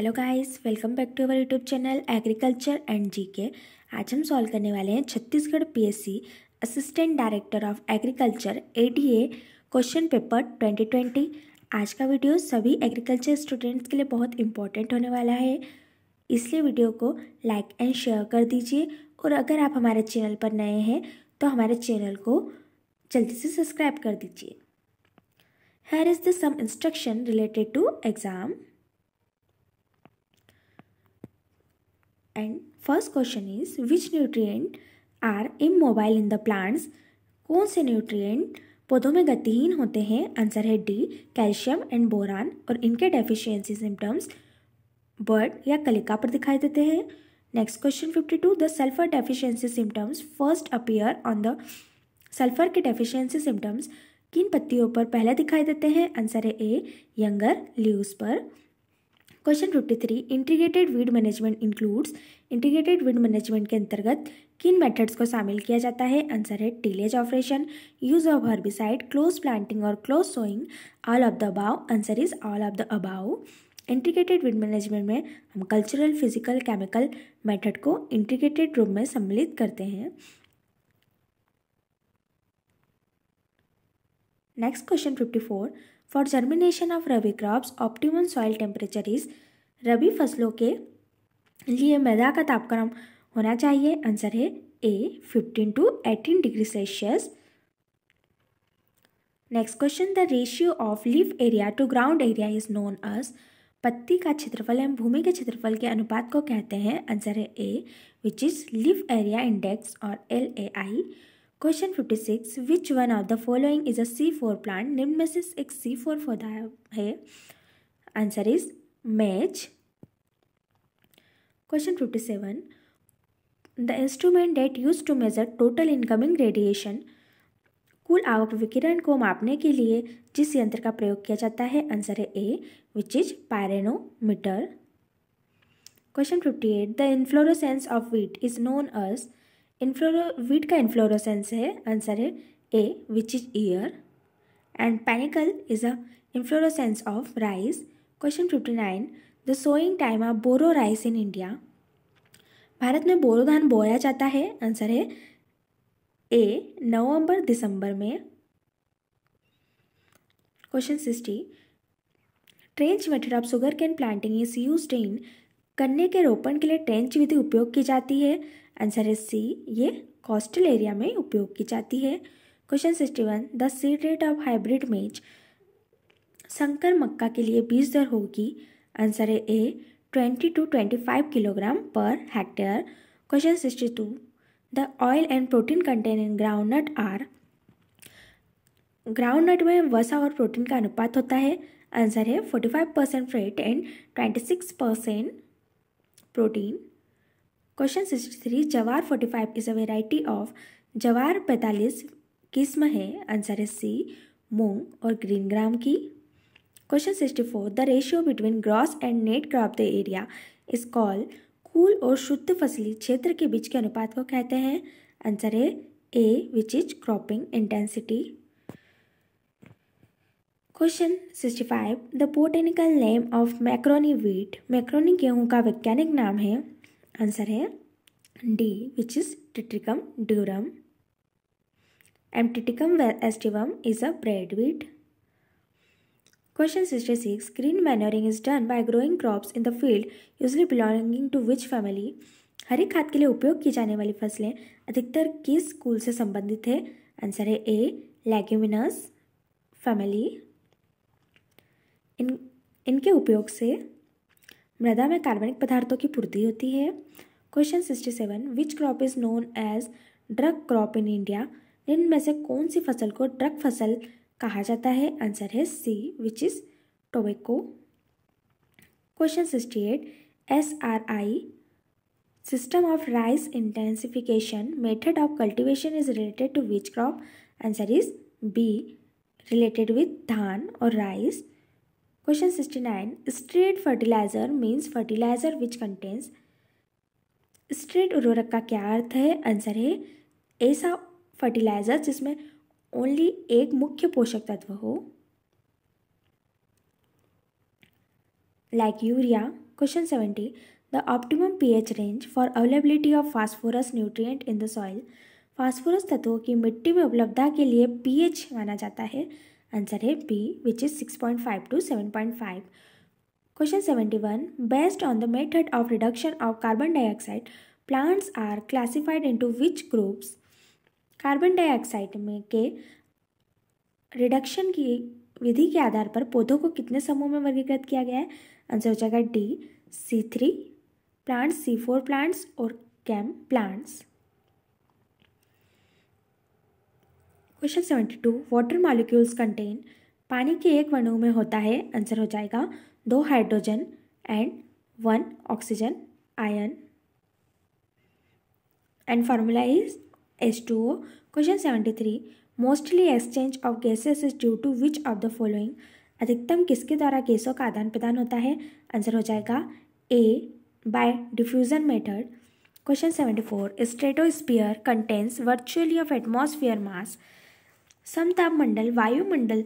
Hello guys welcome back to our YouTube channel agriculture and GK आज हम सॉल्व करने वाले हैं Chhattisgarh PSC assistant director of agriculture ADA question paper 2020 आज का वीडियो सभी एग्रीकल्चर स्टूडेंट्स के लिए बहुत इंपॉर्टेंट होने वाला है इसलिए वीडियो को लाइक एंड शेयर कर दीजिए और अगर आप हमारे चैनल पर नए हैं तो हमारे चैनल को जल्दी से सब्सक्राइब कर दीजिए here is the some instruction related to exam and first question is which nutrient are immobile in the plants कौन से न्यूट्रिएंट पौधों में गतिहीन होते हैं आंसर है डी कैल्शियम एंड बोरान और इनके डेफिशिएंसी सिम्टम्स बर्ड या कलिका पर दिखाई देते हैं next question fifty two the sulphur deficiency symptoms first appear on the sulphur के डेफिशिएंसी सिम्टम्स किन पत्तियों पर पहले दिखाई देते हैं आंसर है ए यंगर लीव्स पर question fifty three integrated weed management includes integrated weed management के अंतर्गत किन मेथड्स को शामिल किया जाता है आंसर है tillage operation use of herbicide close planting और close sowing all of the above answer is all of the above integrated weed management में हम कल्चरल फिजिकल केमिकल मेथड को इंटीग्रेटेड रूप में सम्मिलित करते हैं next question fifty four for germination of rabi crops optimum soil temperature is rabi फसलों के लिए मैदा का तापक्रम होना चाहिए आंसर है A fifteen to eighteen degree Celsius next question the ratio of leaf area to ground area is known as पत्ती का क्षेत्रफल एवं भूमि के क्षेत्रफल के अनुपात को कहते हैं आंसर है A which is leaf area index और L A I question fifty six which one of the following is a C four plant निम्न में से एक सी फोर पौधा है answer is maize question fifty seven the instrument that used to measure total incoming radiation कुल आवक विकिरण को मापने के लिए जिस यंत्र का प्रयोग किया जाता है आंसर है A which is pyranometer question fifty eight the inflorescence of wheat is known as inflorescence wheat का इन्फ्लोरोसेंस है आंसर है A which is ear and panicle is a inflorescence of rice question fifty nine the sowing time of boro rice in India Bharat में बोरो धान बोया जाता है answer है ए नवंबर दिसंबर में question sixty trench method of sugar sugarcane planting is use in गन्ने के रोपण के लिए ट्रेंच विधि उपयोग की जाती है आंसर है सी ये कोस्टल एरिया में उपयोग की जाती है question sixty one the seed rate of hybrid maize संकर मक्का के लिए बीज दर होगी आंसर है A twenty to twenty five kilogram per hectare question sixty two the oil and protein content in groundnut are groundnut में वसा और प्रोटीन का अनुपात होता है आंसर है forty five percent fat and twenty six percent protein question sixty three jowar forty five is a variety of jowar पैंतालीस किस्म है आंसर है सी मूंग और ग्रीन ग्राम की question sixty four the ratio between gross and net crop the area is call कूल और शुद्ध फसली क्षेत्र के बीच के अनुपात को कहते हैं आंसर है A which is cropping intensity question sixty five the botanical name of macaroni wheat macaroni गेहूं का वैज्ञानिक नाम है आंसर है D which is triticum durum triticum aestivum is a bread wheat question sixty six green manuring is done by growing crops in the field usually belonging to which family हरे खाद के लिए उपयोग की जाने वाली फसलें अधिकतर किस स्कूल से संबंधित है आंसर है ए लैग्यूमिनस फैमिली इन इनके उपयोग से मृदा में कार्बनिक पदार्थों की पूर्ति होती है question sixty seven which crop is known as drug crop in India इनमें से कौन सी फसल को ड्रग फसल कहा जाता है आंसर है C which is tobacco question sixty eight S R I system of rice intensification method of cultivation is related to which crop answer is B related with धान और rice question sixty nine straight fertilizer means fertilizer which contains straight उर्वरक का क्या अर्थ है answer है ऐसा fertiliser जिसमें only एक मुख्य पोषक तत्व हो like urea question seventy the optimum pH range for availability of phosphorus nutrient in the soil phosphorus तत्वों की मिट्टी में उपलब्धता के लिए पीएच माना जाता है आंसर है B which is six point five to seven point five question seventy one based on the method of reduction of carbon dioxide plants are classified into which groups carbon dioxide में के reduction की विधि के आधार पर पौधों को कितने समूह में वर्गीकृत किया गया है आंसर हो जाएगा D C three plants C four plants और CAM plants question seventy two water molecules contain पानी के एक वर्णु में होता है आंसर हो जाएगा दो hydrogen and one oxygen ion and formula is S two O question seventy three mostly exchange of gases is due to which of the following अधिकतम किसके द्वारा गैसों का आदान प्रदान होता है आंसर हो जाएगा A by diffusion method question seventy four stratosphere contains virtually of atmosphere mass समताप मंडल वायुमंडल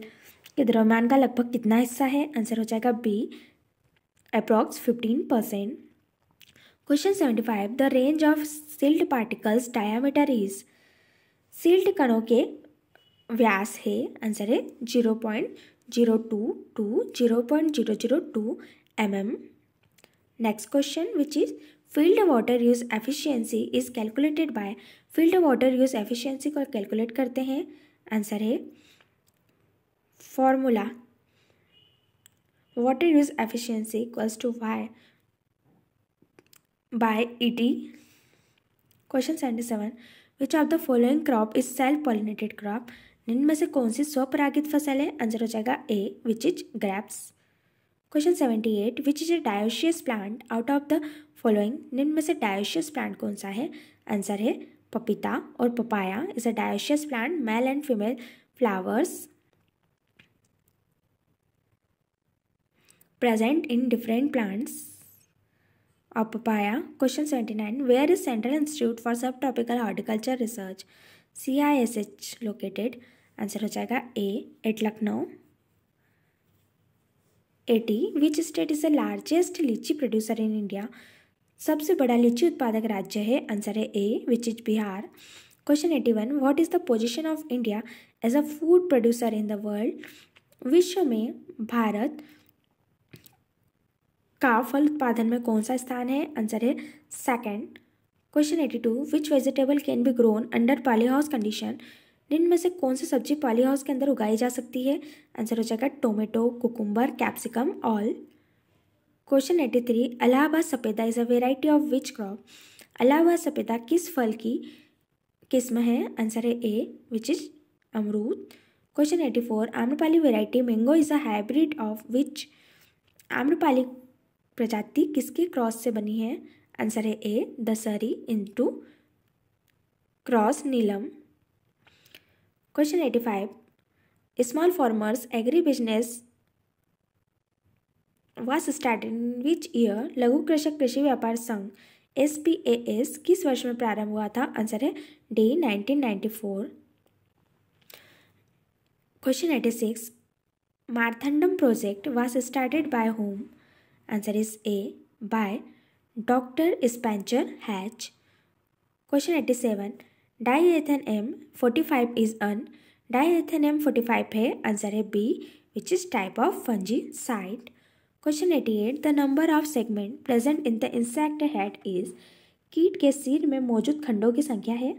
के द्रव्यमान का लगभग कितना हिस्सा है आंसर हो जाएगा B approx fifteen percent question seventy five the range of silt particles diameter is silt कणों के व्यास है आंसर है zero point zero two to zero point zero zero two M M next question which is field water use efficiency is calculated by field water use efficiency को calculate करते हैं answer है formula water use efficiency equals to Y by ET question seventy seven which of the following crop is self pollinated crop निम्न से कौन सी स्वपरागित फसल है answer हो जाएगा A which is grapes question seventy eight which is a dioecious plant out of the following निम्न में से डायोशियस प्लांट कौन सा है आंसर है पपीता और papaya is a dioecious plant male and female flowers present in different plants और papaya question seventy nine where is central institute for subtropical horticulture research C I S H located answer हो जाएगा A at Lucknow eighty which state is the largest litchi producer in India सबसे बड़ा लीची उत्पादक राज्य है answer है A which is Bihar question eighty one what is the position of India as a food producer in the world विश्व में भारत का फल उत्पादन में कौन सा स्थान है आंसर है second question eighty two which vegetable can be grown under poly house condition निम्न में से कौन सी सब्जी पाली हाउस के अंदर उगाई जा सकती है आंसर हो जाएगा tomato cucumber capsicum all question eighty three Allahabad Safeda is a variety of which crop Allahabad Safeda किस फल की किस्म है आंसर है A which is amrud question eighty four Amrapali variety mango is a hybrid of which Amrapali प्रजाति किसके क्रॉस से बनी है आंसर है A Dasheri into cross Neelam question eighty five small farmers agri business was start in which year लघु कृषक कृषि व्यापार संघ एस पी ए एस किस वर्ष में प्रारंभ हुआ था आंसर है D four question eighty six Marthandam project was started by whom answer is A by doctor Spencer Hatch question eighty seven Dithane M forty five is an ethane M forty five है answer है B which is type of fungicide question eighty eight the number of segment present in the insect head is कीट के सिर में मौजूद खंडों की संख्या है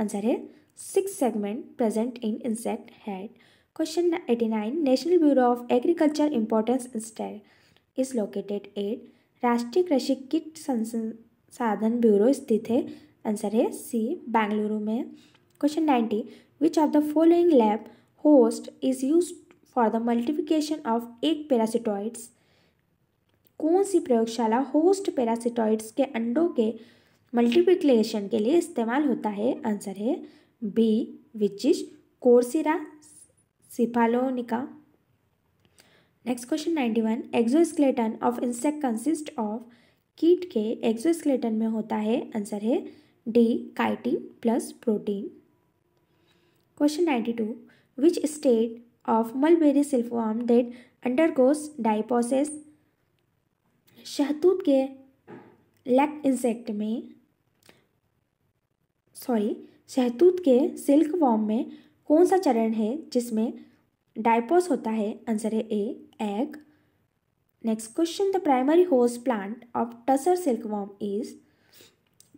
आंसर है six segment present in insect head question eighty nine national bureau of agriculture importance insect is located at राष्ट्रीय कृषि किट संसाधन ब्यूरो स्थित है आंसर है सी बेंगलुरु में question ninety which of the following lab host is use for the multiplication of एक parasitoids कौन सी प्रयोगशाला होस्ट पैरासिटॉइड्स के अंडों के मल्टीप्लिकेशन के लिए इस्तेमाल होता है आंसर है B which is Corcyra cephalonica next question ninety one exoskeleton of insect consist of कीट के एक्जोस्केलेटन में होता है आंसर है D chitin plus protein question ninety two which state of mulberry silkworm that undergoes diapause शहतूत के lac insect में sorry शहतूत के सिल्क वॉर्म में कौन सा चरण है जिसमें डाइपोस होता है आंसर है A egg next question the primary host plant of tussar silk worm is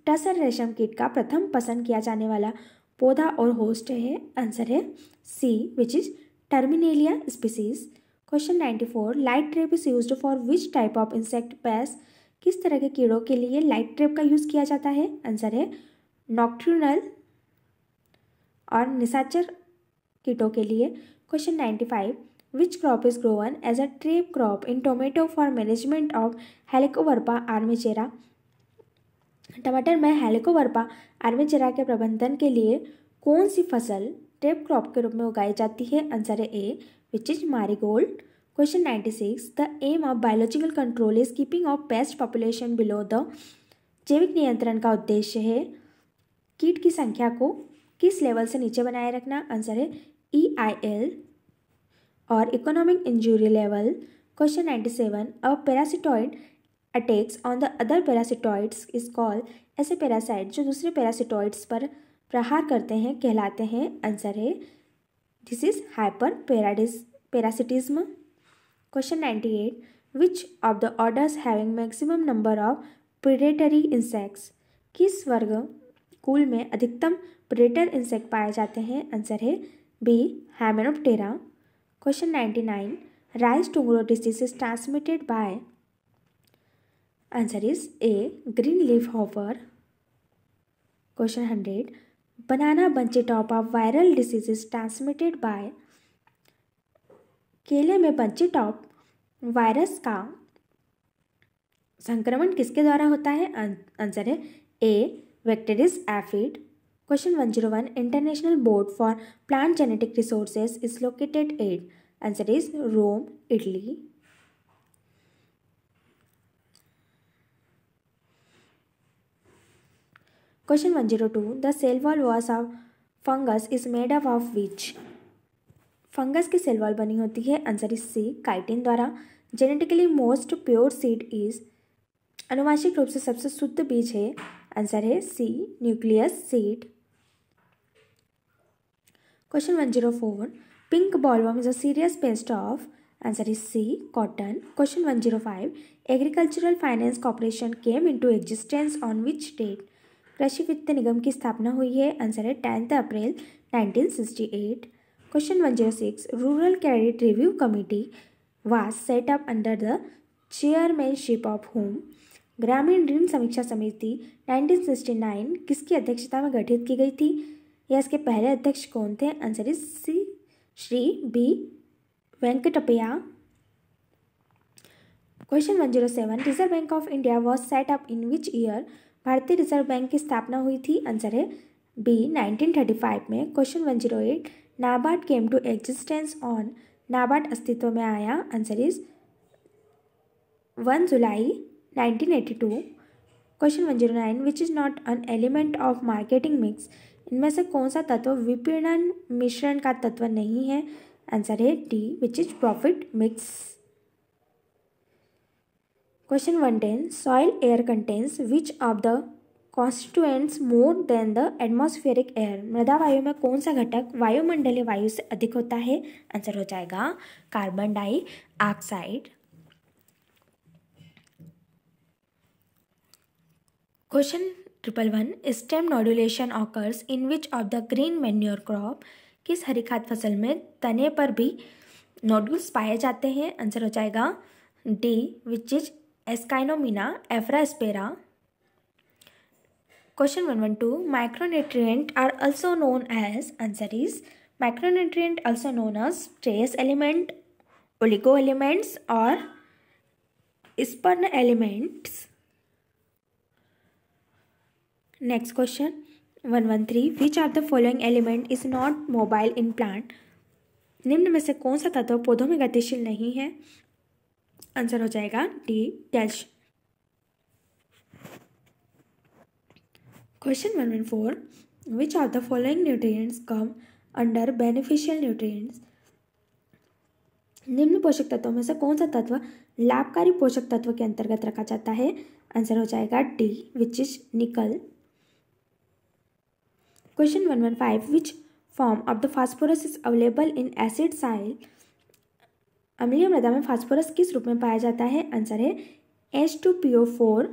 टसर रेशम कीट का प्रथम पसंद किया जाने वाला पौधा और होस्ट है आंसर है C which is Terminalia species question ninety four light trap is use for which type of insect pest किस तरह के कीड़ों के लिए लाइट ट्रेप का यूज़ किया जाता है आंसर है नॉक्ट्रूनल और निशाचर कीटों के लिए question ninety five which crop is grown as a trap crop in tomato for management of Helicoverpa armigera टमाटर में हेलिकोवर्पा आर्मेचेरा के प्रबंधन के लिए कौन सी फसल ट्रेप क्रॉप के रूप में उगाई जाती है आंसर है ए which is marigold. Question 96. The aim of biological control is keeping of pest population below the जैविक नियंत्रण का उद्देश्य है कीट की संख्या को किस लेवल से नीचे बनाए रखना आंसर है ई आई एल और economic injury level question ninety seven a parasitoid attacks on the other parasitoids is call ऐसे पैरासाइट जो दूसरे पैरासिटॉइड्स पर प्रहार करते हैं कहलाते हैं आंसर है this is This parasitism question ninety eight which of the orders having maximum number of predatory insects किस वर्ग कुल में अधिकतम प्रेडेटर इंसेक्ट पाए जाते हैं आंसर है B Hymenoptera question ninety nine rice tungro disease is transmitted by answer is A green leaf hopper question hundred bunchy top of viral is transmitted by केले में टॉप वायरस का संक्रमण किसके द्वारा होता है आंसर है A vectors aphid question one zero one international board for plant genetic resources is located at answer is Rome Italy Question 102. The cell wall was of fungus is made up of which? Fungus की cell wall बनी होती है answer is C chitin द्वारा genetically most pure seed is अनुवांशिक रूप से सबसे शुद्ध बीज है आंसर है C nucleus seed question one zero four pink bollworm is a serious pest of answer is C cotton question one zero five agricultural finance corporation came into existence on which date कृषि वित्त निगम की स्थापना हुई है answer है tenth April 1968 question one zero six rural credit review committee was set up under the chairmanship of whom ग्रामीण ऋण समीक्षा समिति 1969 किसकी अध्यक्षता में गठित की गई थी या इसके पहले अध्यक्ष कौन थे answer is C Shri B Venkatappaiah question one zero seven Reserve Bank of India was set up in which year भारतीय रिजर्व बैंक की स्थापना हुई थी आंसर है बी 1935 में question one zero eight NABARD came to existence on NABARD अस्तित्व में आया answer is one July 1982 question one zero nine which is not an element of marketing mix इनमें से कौन सा तत्व विपणन मिश्रण का तत्व नहीं है आंसर है D which is profit mix question one ten soil air contains which of the constituents more than the atmospheric air मृदा वायु में कौन सा घटक वायुमंडलीय वायु से अधिक होता है आंसर हो जाएगा carbon dioxide question triple one stem nodulation occurs in which of the green manure crop किस हरी खाद फसल में तने पर भी नोडुल्स पाए जाते हैं आंसर हो जाएगा D which is Aeschynomene afraspera question one one two micronutrient are also known as answer is micronutrient also known as trace element oligo elements और स्पर्न elements next question one one three which are the following element is not mobile in plant निम्न में से कौन सा तत्व पौधों में गतिशील नहीं है आंसर हो जाएगा D dash question one one four which are the following nutrients come under beneficial nutrients निम्न पोषक तत्वों में से कौन सा तत्व लाभकारी पोषक तत्व के अंतर्गत रखा जाता है आंसर हो जाएगा D which is nickel question one one five which form of the phosphorus is available in acid soil अम्लीय मृदा में फास्फोरस किस रूप में पाया जाता है आंसर है H two P O four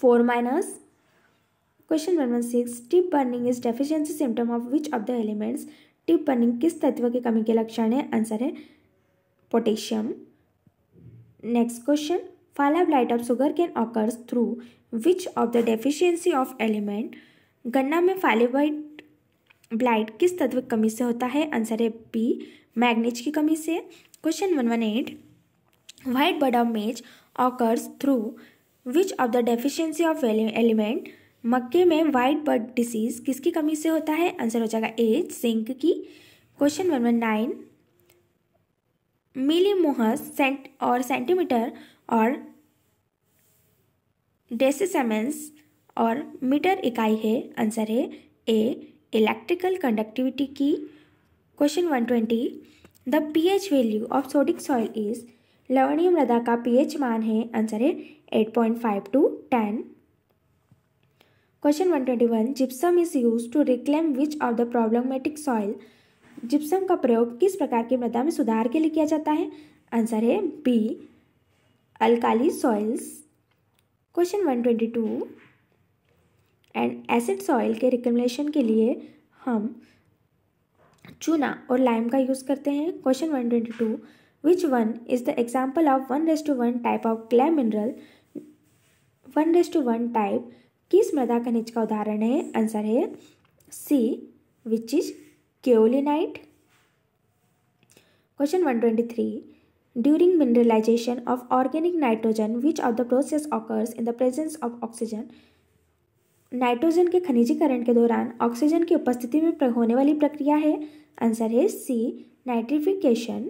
four minus question number six tip burning is deficiency symptom of which of the elements tip burning किस तत्व की कमी के लक्षण है आंसर है पोटेशियम नेक्स्ट क्वेश्चन फाला blight of sugar cane occurs through which of the deficiency of element गन्ना में फालेबाइट ब्लाइट किस तत्व की कमी से होता है आंसर है पी मैग्नीज की कमी से question one eight White bud of maize occurs through which of the deficiency of element मक्के में वाइट बर्ड डिसीज किसकी कमी से होता है आंसर हो जाएगा ए सिंक की question one one nine millimhos cent और सेंटीमीटर और डेसिसमेंस और मीटर इकाई है आंसर है ए इलेक्ट्रिकल कंडक्टिविटी की question one twenty the P H value of sodic soil is लवणीय मृदा का पीएच मान है आंसर है eight point five to ten question one twenty one gypsum is use to reclaim which of the problematic soil gypsum का प्रयोग किस प्रकार की मृदा में सुधार के लिए किया जाता है आंसर है B alkali soils question one twenty two and acid soil के रिकमेशन के लिए हम चूना और लाइम का यूज़ करते हैं question one twenty two which one is the example of one is to one type of clay mineral one is to one type किस मृदा खनिज का उदाहरण है आंसर है C which is kaolinite question one twenty three during mineralization of organic nitrogen which of the process occurs in the presence of oxygen nitrogen के खनिजीकरण के दौरान ऑक्सीजन की उपस्थिति में होने वाली प्रक्रिया है आंसर है C nitrification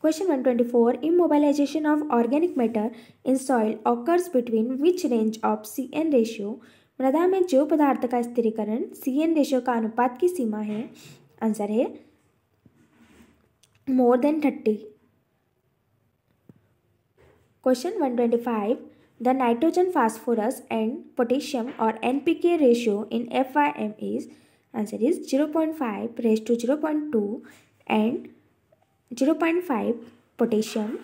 question one twenty four immobilization of organic matter in soil occurs between which range of C N ratio मृदा में जैव पदार्थ का स्थिरीकरण सी एन रेशियो का अनुपात की सीमा है आंसर है more than thirty question one twenty five The nitrogen phosphorus and potassium or NPK ratio in FIM is answer is 0.5 raised to 0.2 and 0.5 potassium.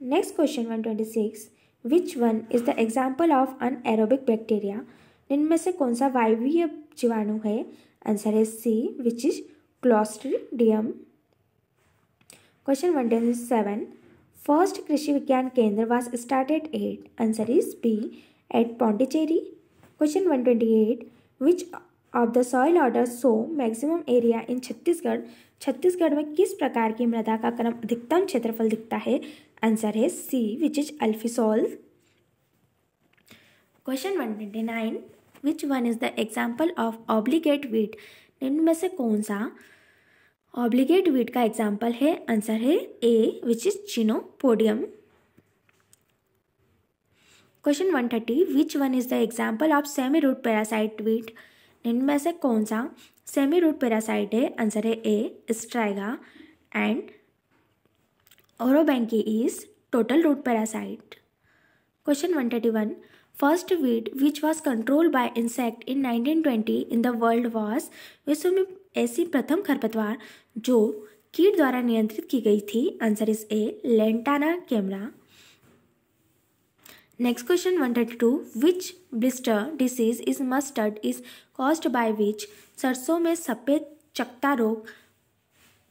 Next question 126 which one is the example of anaerobic bacteria? इनमें से कौन सा वायवीय जीवाणु है answer है C which is clostridium question one ten seven first Krishi Vigyan Kendra was started at answer is B at B question one twenty eight which of the soil order so maximum area in Chhattisgarh Chhattisgarh में किस प्रकार की मृदा का क्रम अधिकतम क्षेत्रफल दिखता है आंसर है C which is alfisol question one twenty nine which one is the example of obligate weed निम्न में से कौन सा ऑब्लिगेट वीट का एग्जाम्पल है आंसर है A which is chenopodium question one thirty which one is the example of semi root parasite weed इनमें से कौन सा सेमी रूट पैरासाइट है आंसर है A striga and orobanche is total root parasite question one thirty one first weed which was control by insect in nineteen twenty in the world was विश्व में ऐसी प्रथम खरपतवार जो कीट द्वारा नियंत्रित की गई थी answer is A lantana camara next question one thirty two which blister disease is mustard is caused by which सरसों में सफ़ेद चकता रोग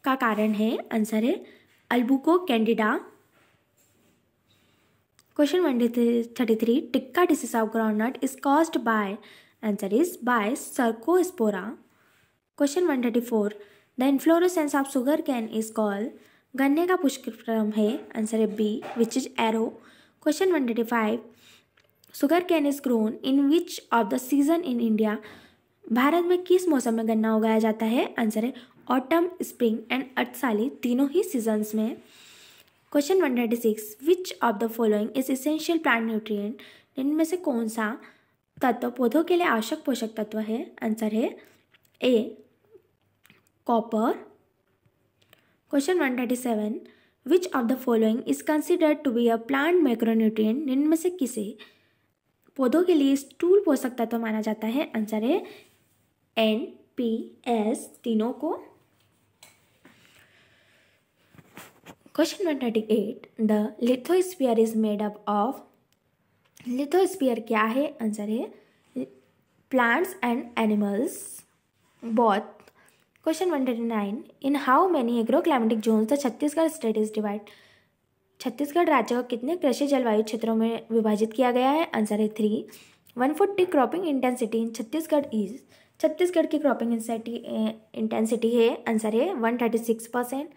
का कारण है आंसर है albugo candida question one thirty three tikka disease of groundnut is caused by answer is by cercospora question one thirty four the inflorescence of sugar cane is call गन्ने का पुष्पक्रम है आंसर है B which is arrow question one thirty five sugar cane is grown in which of the season in India Bharat में किस मौसम में गन्ना उगाया जाता है आंसर है ऑटम स्प्रिंग एंड साली तीनों ही सीजन्स में question one thirty six which of the following is essential plant nutrient इनमें से कौन सा तत्व पौधों के लिए आवश्यक पोषक तत्व है आंसर है ए copper. Question 137. Which of the following is considered to be a plant macronutrient निम्न से किसे पौधों के लिए स्टूल पोषक तत्व माना जाता है आंसर है एन पी एस तीनों को question one thirty eight the lithosphere is made up of lithosphere क्या है आंसर है plants and animals both question one nine in how many agro climatic zones the Chhattisgarh state is divide Chhattisgarh राज्य को कितने कृषि जलवायु क्षेत्रों में विभाजित किया गया है आंसर है three one forty cropping intensity in Chhattisgarh is Chhattisgarh की क्रॉपिंग इंटेंसिटी eh, है आंसर है one thirty six percent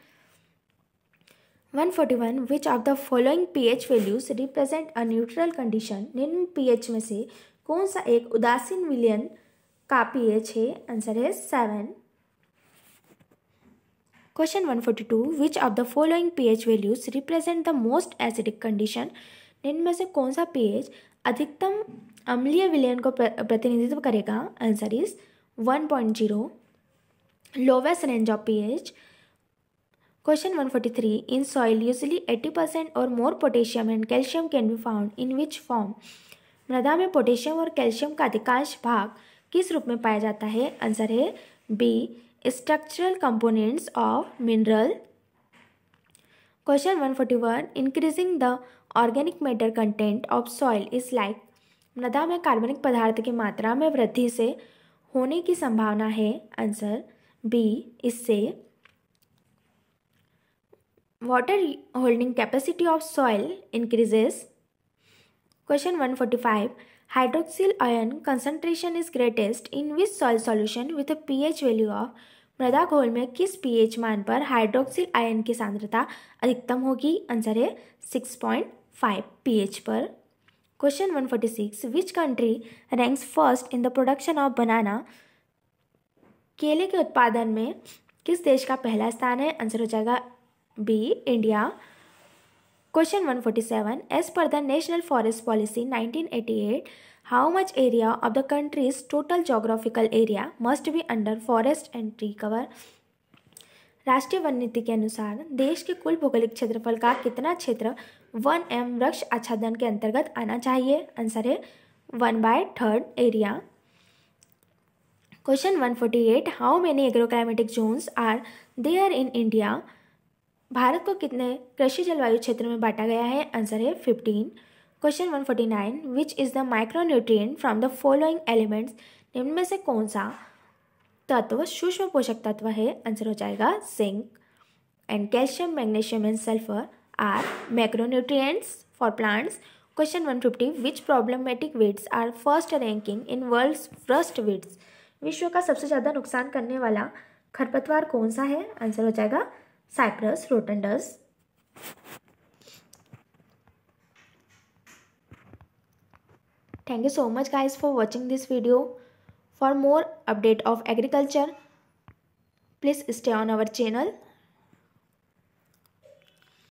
one forty one which of the following P H values represent a neutral condition निम्न पी एच में से कौन सा एक उदासीन विलियन का पी एच है आंसर है seven Question 142 Which of the following pH values represent the most acidic condition इनमें से कौन सा एच अधिकतम अम्लीय विलयन को प्रतिनिधित्व करेगा answer is zero lowest range of P H question one forty three in soil usually eighty percent और more potassium and calcium can be found in which form मृदा में पोटेशियम और कैल्शियम का अधिकांश भाग किस रूप में पाया जाता है आंसर है B structural components of mineral question 141 increasing the organic matter content of soil is like मृदा में कार्बनिक पदार्थ की मात्रा में वृद्धि से होने की संभावना है आंसर बी इससे water holding capacity of soil increases question one forty five hydroxyl ion concentration is greatest in which soil solution with a pH value of मृदा घोल में किस पीएच मान पर हाइड्रोक्सिल आयन की सांद्रता अधिकतम होगी आंसर है सिक्स पॉइंट फाइव पी पर question one forty six which country ranks first in the production of banana केले के उत्पादन में किस देश का पहला स्थान है आंसर हो जाएगा B India question one forty seven as per the national forest policy nineteen eighty eight How much area of the country's total geographical area must be under forest and tree cover? राष्ट्रीय वन नीति के अनुसार देश के कुल भौगोलिक क्षेत्रफल का कितना क्षेत्र वन एम वृक्ष आच्छादन के अंतर्गत आना चाहिए आंसर है one by third area question one forty eight how many agroclimatic zones are there in India Bharat को कितने कृषि जलवायु क्षेत्र में बांटा गया है आंसर है fifteen question 149 which is the micronutrient from the following elements निम्न में से कौन सा तत्व सूक्ष्म पोषक तत्व है आंसर हो जाएगा zinc and calcium magnesium and sulphur are nutrient for plants question one fifty which problematic weeds are first ranking in world first weeds विश्व का सबसे ज़्यादा नुकसान करने वाला खरपतवार कौन सा है आंसर हो जाएगा cyperus rotundus Thank you so much guys for watching this video. For more update of agriculture, please stay on our channel.